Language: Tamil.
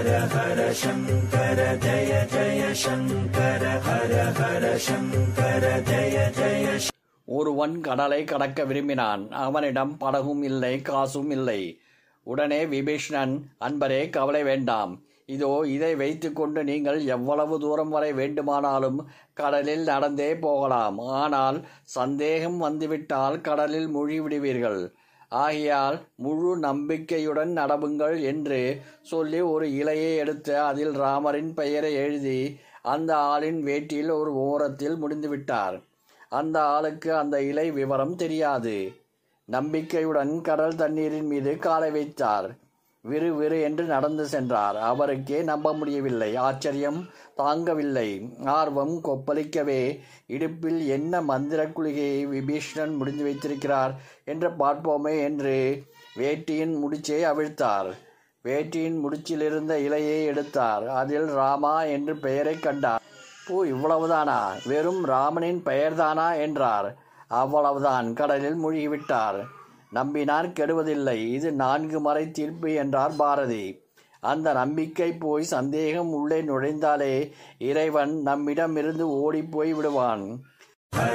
ஹர ஹர சங்கர ஜய ஜய சங்கர ஹர ஹர சங்கர ஜய ஜய ஒருவன் கடலை கடக்க விரும்பினான் அவனிடம் படகும் இல்லை காசும் இல்லை உடனே விபீஷ்ணன் அன்பரே கவலை வேண்டாம் இதோ இதை வைத்துக்கொண்டு நீங்கள் எவ்வளவு தூரம் வரை வேண்டுமானாலும் கடலில் நடந்தே போகலாம் ஆனால் சந்தேகம் வந்துவிட்டால் கடலில் மூழ்கிவிடுவீர்கள் ஆகையால் முழு நம்பிக்கையுடன் நடவுங்கள் என்று சொல்லி ஒரு இலையை எடுத்து அதில் ராமரின் பெயரை எழுதி அந்த ஆளின் வேட்டியில் ஒரு ஓரத்தில் முடிந்துவிட்டார் அந்த ஆளுக்கு அந்த இலை விவரம் தெரியாது நம்பிக்கையுடன் கடல் தண்ணீரின் மீது காலை வைத்தார் விறு விறு என்று நடந்து சென்றார் அவருக்கே நம்ப முடியவில்லை ஆச்சரியம் தாங்கவில்லை ஆர்வம் கொப்பளிக்கவே இடுப்பில் என்ன மந்திர குளிகையை விபீஷணன் முடிந்து வைத்திருக்கிறார் என்று பார்ப்போமே என்று வேட்டியின் முடிச்சை அவிழ்த்தார் வேட்டியின் முடிச்சிலிருந்த இலையை எடுத்தார் அதில் ராமா என்று பெயரை கண்டார் பூ இவ்வளவுதானா வெறும் ராமனின் பெயர்தானா என்றார் அவ்வளவுதான் கடலில் மூழ்கிவிட்டார் நம்பினான் கெடுவதில்லை இது நான்கு மறை தீர்ப்பு என்றார் பாரதி அந்த நம்பிக்கை போய் சந்தேகம் உள்ளே நுழைந்தாலே இறைவன் நம்மிடமிருந்து ஓடி போய் விடுவான்